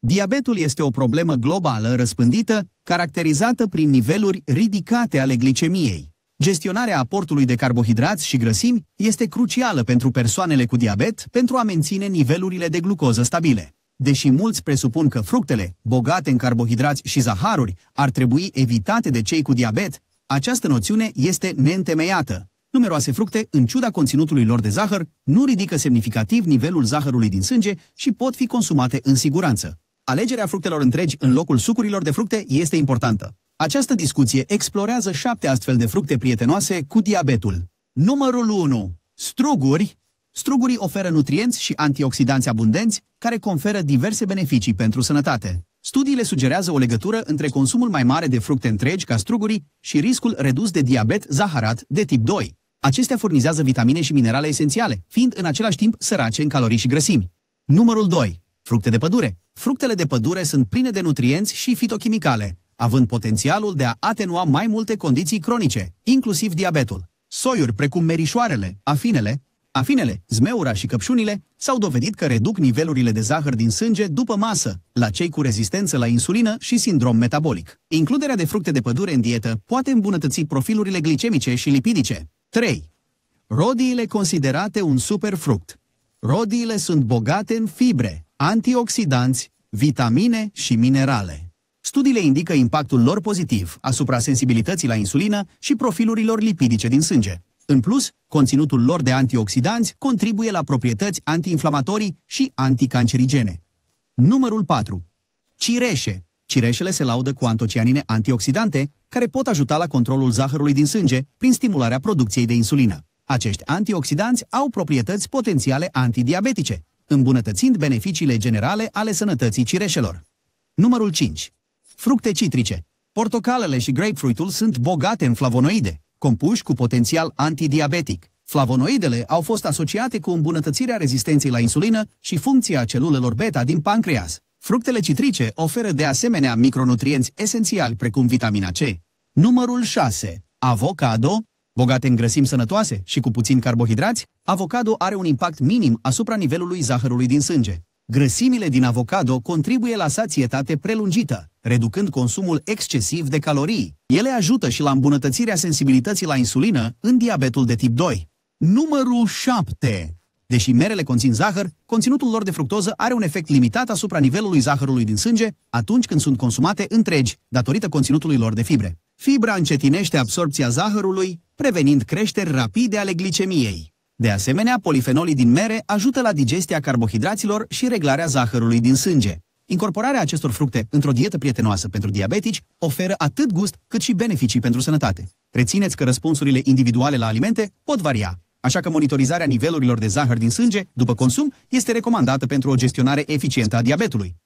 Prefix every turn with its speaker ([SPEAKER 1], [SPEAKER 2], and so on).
[SPEAKER 1] Diabetul este o problemă globală răspândită, caracterizată prin niveluri ridicate ale glicemiei. Gestionarea aportului de carbohidrați și grăsimi este crucială pentru persoanele cu diabet pentru a menține nivelurile de glucoză stabile. Deși mulți presupun că fructele, bogate în carbohidrați și zaharuri, ar trebui evitate de cei cu diabet, această noțiune este neîntemeiată. Numeroase fructe, în ciuda conținutului lor de zahăr, nu ridică semnificativ nivelul zahărului din sânge și pot fi consumate în siguranță. Alegerea fructelor întregi în locul sucurilor de fructe este importantă. Această discuție explorează șapte astfel de fructe prietenoase cu diabetul. Numărul 1. Struguri. Strugurii oferă nutrienți și antioxidanți abundenți, care conferă diverse beneficii pentru sănătate. Studiile sugerează o legătură între consumul mai mare de fructe întregi ca strugurii și riscul redus de diabet zaharat de tip 2. Acestea furnizează vitamine și minerale esențiale, fiind în același timp sărace în calorii și grăsimi. Numărul 2. Fructe de pădure. Fructele de pădure sunt pline de nutrienți și fitochimicale, având potențialul de a atenua mai multe condiții cronice, inclusiv diabetul. Soiuri precum merișoarele, afinele, afinele, zmeura și căpșunile s-au dovedit că reduc nivelurile de zahăr din sânge după masă la cei cu rezistență la insulină și sindrom metabolic. Includerea de fructe de pădure în dietă poate îmbunătăți profilurile glicemice și lipidice. 3. Rodiile considerate un superfruct. Rodiile sunt bogate în fibre, antioxidanți, vitamine și minerale. Studiile indică impactul lor pozitiv asupra sensibilității la insulină și profilurilor lipidice din sânge. În plus, conținutul lor de antioxidanți contribuie la proprietăți antiinflamatorii și anticancerigene. Numărul 4. Cireșe. Cireșele se laudă cu antocianine antioxidante care pot ajuta la controlul zahărului din sânge prin stimularea producției de insulină. Acești antioxidanți au proprietăți potențiale antidiabetice, îmbunătățind beneficiile generale ale sănătății cireșelor. Numărul 5. Fructe citrice. Portocalele și grapefruitul sunt bogate în flavonoide, compuși cu potențial antidiabetic. Flavonoidele au fost asociate cu îmbunătățirea rezistenței la insulină și funcția celulelor beta din pancreas. Fructele citrice oferă de asemenea micronutrienți esențiali precum vitamina C. Numărul 6. Avocado, Bogate în grăsimi sănătoase și cu puțin carbohidrați, avocado are un impact minim asupra nivelului zahărului din sânge. Grăsimile din avocado contribuie la sațietate prelungită, reducând consumul excesiv de calorii. Ele ajută și la îmbunătățirea sensibilității la insulină în diabetul de tip 2. Numărul 7. Deși merele conțin zahăr, conținutul lor de fructoză are un efect limitat asupra nivelului zahărului din sânge atunci când sunt consumate întregi, datorită conținutului lor de fibre. Fibra încetinește absorpția zahărului, prevenind creșteri rapide ale glicemiei. De asemenea, polifenolii din mere ajută la digestia carbohidraților și reglarea zahărului din sânge. Incorporarea acestor fructe într-o dietă prietenoasă pentru diabetici oferă atât gust cât și beneficii pentru sănătate. Rețineți că răspunsurile individuale la alimente pot varia, Așa că monitorizarea nivelurilor de zahăr din sânge, după consum, este recomandată pentru o gestionare eficientă a diabetului.